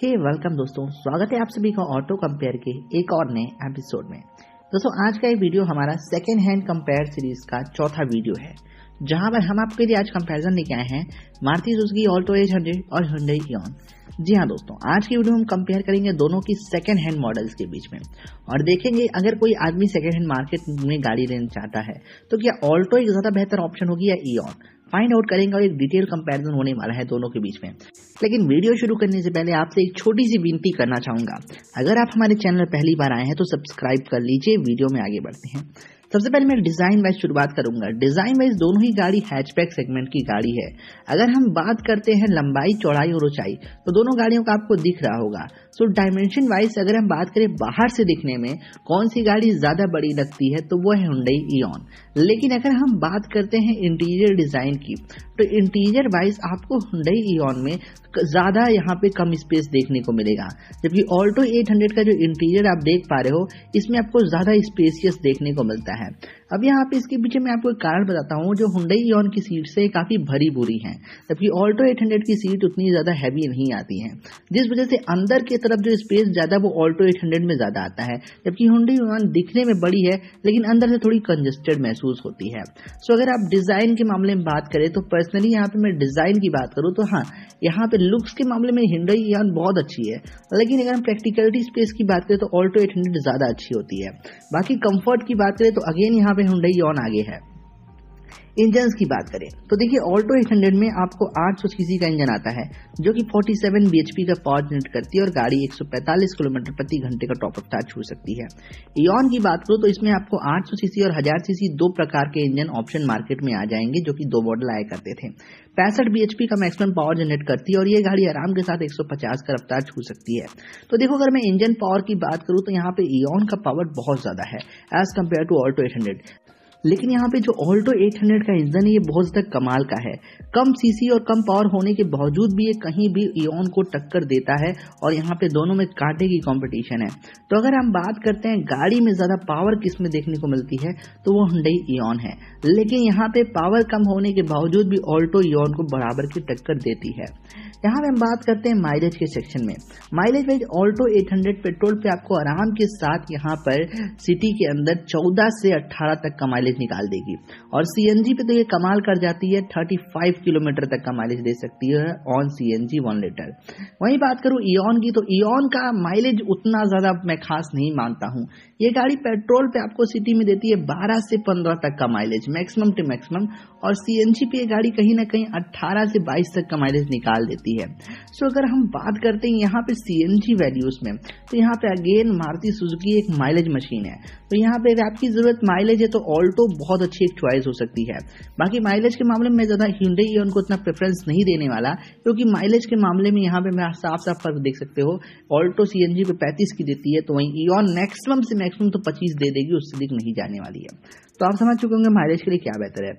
हे hey, welcome दोस्तों स्वागत है आप सभी का ऑटो कंपेयर के एक और नए एपिसोड में दोस्तों आज का ये वीडियो हमारा सेकेंड हैंड कंपेयर सीरीज का चौथा वीडियो है जहां पर हम आपके लिए आज कंपैरिजन लेके आए हैं मारुति सुजुकी ऑल्टो एज हंड्रेड और हंड्रेड जी हाँ दोस्तों आज की वीडियो हम कंपेयर करेंगे दोनों की सेकेंड हैंड मॉडल्स के बीच में और देखेंगे अगर कोई आदमी सेकेंड हैंड मार्केट में गाड़ी लेना चाहता है तो क्या ऑल्टो एक ज़्यादा बेहतर ऑप्शन होगी या ई ऑन फाइंड आउट करेंगे और एक डिटेल कंपैरिजन होने वाला है दोनों के बीच में लेकिन वीडियो शुरू करने से पहले आपसे एक छोटी सी विनती करना चाहूँगा अगर आप हमारे चैनल पहली बार आए हैं तो सब्सक्राइब कर लीजिए वीडियो में आगे बढ़ते हैं सबसे पहले मैं डिजाइन वाइज शुरुआत करूंगा डिजाइन वाइज दोनों ही गाड़ी हैचबैक सेगमेंट की गाड़ी है अगर हम बात करते हैं लंबाई चौड़ाई और ऊंचाई तो दोनों गाड़ियों का आपको दिख रहा होगा सो डायमेंशन वाइज अगर हम बात करें बाहर से दिखने में कौन सी गाड़ी ज्यादा बड़ी लगती है तो वो है हुडई इन लेकिन अगर हम बात करते हैं इंटीरियर डिजाइन की तो इंटीरियर वाइज आपको हुडई ईन में ज्यादा यहाँ पे कम स्पेस देखने को मिलेगा जबकि ऑल्टो 800 का जो इंटीरियर आप देख पा रहे हो इसमें आपको ज्यादा स्पेसियस देखने को मिलता है है अब यहाँ पे इसके पीछे मैं आपको एक कारण बताता हूँ जो हुडई ऑन की सीट से काफ़ी भरी बुरी है जबकि ऑल्टो 800 की सीट उतनी ज़्यादा हैवी नहीं आती है जिस वजह से अंदर की तरफ जो स्पेस ज़्यादा वो ऑल्टो 800 में ज़्यादा आता है जबकि हुडई ऑन दिखने में बड़ी है लेकिन अंदर से थोड़ी कंजेस्टेड महसूस होती है सो अगर आप डिज़ाइन के मामले में बात करें तो पर्सनली यहाँ पे मैं डिज़ाइन की बात करूँ तो हाँ यहाँ पे लुक्स के मामले में हिंडई ऑन बहुत अच्छी है लेकिन अगर हम प्रैक्टिकलिटी स्पेस की बात करें तो ऑल्टो एट ज़्यादा अच्छी होती है बाकी कम्फर्ट की बात करें तो अगेन यहाँ यहाँ हुंडई ऑन आगे है इंजन की बात करें तो देखिए ऑल्टो 800 में आपको 800 सीसी का इंजन आता है जो कि 47 bhp का पावर जनरेट करती है और गाड़ी 145 किलोमीटर प्रति घंटे का टॉप रफ्तार छू सकती है इन की बात करो तो इसमें आपको 800 सीसी और 1000 सीसी दो प्रकार के इंजन ऑप्शन मार्केट में आ जाएंगे जो कि दो मॉडल आया करते थे पैंसठ बीएचपी का मैक्सिमम पावर जनरेट करती है और ये गाड़ी आराम के साथ 150 का रफ्तार छू सकती है तो देखो अगर मैं इंजन पावर की बात करूँ तो यहाँ पे इन का पावर बहुत ज्यादा है as compare to Alto eight लेकिन यहाँ पे जो ऑल्टो 800 का इंजन है ये बहुत ज़्यादा कमाल का है कम सीसी और कम पावर होने के बावजूद भी ये कहीं भी इओन को टक्कर देता है और यहाँ पे दोनों में कांटे की कॉम्पिटिशन है तो अगर हम बात करते हैं गाड़ी में ज़्यादा पावर किस में देखने को मिलती है तो वो हंडई ईन है लेकिन यहाँ पे पावर कम होने के बावजूद भी ऑल्टो इओन को बराबर की टक्कर देती है यहाँ पे हम बात करते हैं माइलेज के सेक्शन में माइलेज वाइज ऑल्टो 800 पेट्रोल पे आपको आराम के साथ यहाँ पर सिटी के अंदर 14 से 18 तक का माइलेज निकाल देगी और सी पे तो ये कमाल कर जाती है 35 किलोमीटर तक का माइलेज दे सकती है on C N G one litre वहीं बात करूँ ईन e की तो ईन e का माइलेज उतना ज़्यादा मैं खास नहीं मानता हूँ ये गाड़ी पेट्रोल पे आपको सिटी में देती है बारह से पंद्रह तक का माइलेज मैक्सिमम टू मैक्सिमम और सी पे ये गाड़ी कहीं ना कहीं अट्ठारह से बाईस तक का माइलेज निकाल देती है रही है सो अगर हम बात करते हैं यहाँ पे सी वैल्यूज में तो यहाँ पे अगेन मारुति सुजुकी एक माइलेज मशीन है तो यहाँ पे आपकी ज़रूरत माइलेज है तो ऑल्टो बहुत अच्छी एक च्वाइस हो सकती है बाकी माइलेज के मामले में ज़्यादा हिंडे ही उनको इतना प्रेफरेंस नहीं देने वाला क्योंकि माइलेज के मामले में यहाँ पे मैं साफ साफ फर्क देख सकते हो ऑल्टो सी एन जी पे पैंतीस की देती है तो वहीं ईन मैक्सिमम से मैक्सिमम तो पच्चीस दे देगी उससे दिख नहीं जाने वाली है तो आप समझ चुके होंगे माइलेज के लिए क्या बेहतर है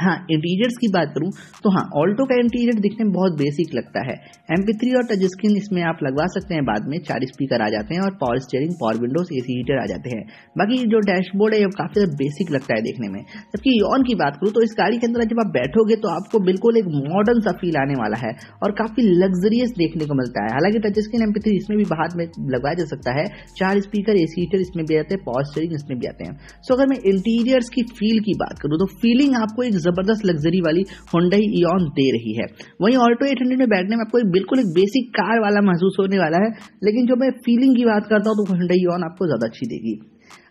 हाँ इंटीरियर्स की बात करूँ तो हाँ ऑल्टो का इंटीरियर दिखने में बहुत बेसिक लगता है एम और टच स्क्रीन इसमें आप लगवा सकते हैं बाद में चार स्पीकर आ जाते हैं और power steering power windows a heater आ जाते हैं बाकी जो डैशबोर्ड है वो काफ़ी ज़्यादा बेसिक लगता है देखने में जबकि ऑन की बात करूँ तो इस गाड़ी के अंदर जब आप बैठोगे तो आपको बिल्कुल एक मॉडर्न सा फील आने वाला है और काफ़ी लग्जरियस देखने को मिलता है हालांकि टच स्क्रीन एम इसमें भी बाहर में लगवाया जा सकता है चार स्पीकर ए हीटर इसमें भी आते हैं पावर स्टेयरिंग इसमें भी आते हैं सो अगर मैं इंटीरियर्स की फील की बात करूँ तो फीलिंग आपको एक जबरदस्त लग्जरी वाली होंडाई ईन दे रही है वहीं ऑल्टो 800 में बैठने में आपको एक बिल्कुल एक बेसिक कार वाला महसूस होने वाला है लेकिन जो मैं फीलिंग की बात करता हूँ तो होंडाई ईन आपको ज़्यादा अच्छी देगी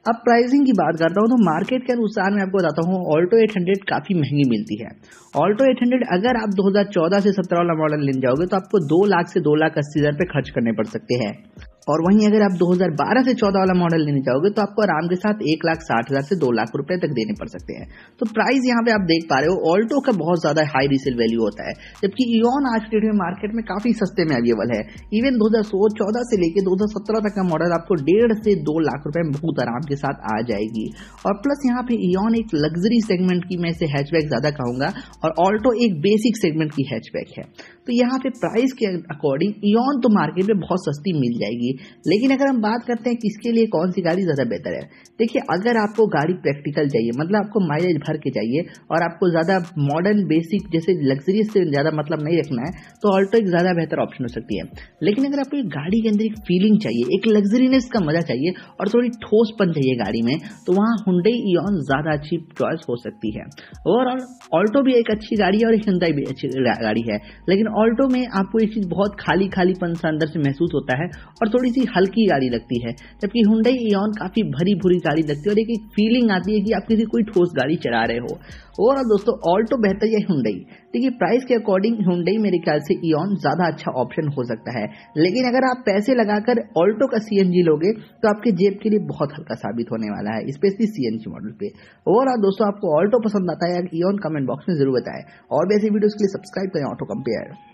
अब प्राइसिंग की बात करता हूँ तो मार्केट के अनुसार मैं आपको बताता हूँ ऑल्टो 800 काफ़ी महंगी मिलती है ऑल्टो 800 अगर आप 2014 से 17 वाला मॉडल लेने जाओगे तो आपको दो लाख से दो लाख अस्सी हज़ार रुपये खर्च करने पड़ सकते हैं और वहीं अगर आप 2012 से 14 वाला मॉडल लेने जाओगे तो आपको आराम के साथ एक लाख साठ हजार से दो लाख रुपए तक देने पड़ सकते हैं तो प्राइस यहाँ पे आप देख पा रहे हो ऑल्टो का बहुत ज्यादा हाई रीसेल वैल्यू होता है जबकि इन आज के डेट में मार्केट में काफी सस्ते में अवेलेबल है इवन दो हजार से लेकर दो तक का मॉडल आपको डेढ़ से दो लाख रुपए में बहुत आराम के साथ आ जाएगी और प्लस यहाँ पे इन एक लग्जरी सेगमेंट की मैं इसे हैचबैक ज्यादा कहूंगा और ऑल्टो एक बेसिक सेगमेंट की हैचबैक है तो यहाँ पे प्राइस के अकॉर्डिंग ईन तो मार्केट में बहुत सस्ती मिल जाएगी लेकिन अगर हम बात करते हैं किसके लिए कौन सी गाड़ी ज़्यादा बेहतर है देखिए अगर आपको गाड़ी प्रैक्टिकल चाहिए मतलब आपको माइलेज भर के चाहिए और आपको ज़्यादा मॉडर्न बेसिक जैसे लग्जरियस से ज़्यादा मतलब नहीं रखना है तो ऑल्टो एक ज़्यादा बेहतर ऑप्शन हो सकती है लेकिन अगर आपको गाड़ी के अंदर एक फीलिंग चाहिए एक लग्जरीनेस का मज़ा चाहिए और थोड़ी ठोसपन चाहिए गाड़ी में तो वहाँ हुडे ईन ज़्यादा अच्छी चॉइस हो सकती है ओवरऑल ऑल्टो भी एक अच्छी गाड़ी है और हिंदाई भी अच्छी गाड़ी है लेकिन ऑल्टो में आपको ये चीज़ बहुत खाली खालीपन सा अंदर से महसूस होता है और थोड़ी सी हल्की गाड़ी लगती है जबकि हुडई ईन काफ़ी भरी भूरी गाड़ी लगती है और एक एक फीलिंग आती है कि आप किसी कोई ठोस गाड़ी चला रहे हो ओवरऑल दोस्तों ऑल्टो बेहतर या हुडई देखिए प्राइस के अकॉर्डिंग हुडई मेरे ख्याल से ईन ज़्यादा अच्छा ऑप्शन हो सकता है लेकिन अगर आप पैसे लगाकर ऑल्टो का सी लोगे तो आपके जेब के लिए बहुत हल्का साबित होने वाला है स्पेशली सी मॉडल पे ओवरऑल दोस्तों आपको ऑल्टो पसंद आता है ईन कमेंट बॉक्स में जरूर बताएं और वैसे ऐसे के लिए सब्सक्राइब करें ऑटो कंपेयर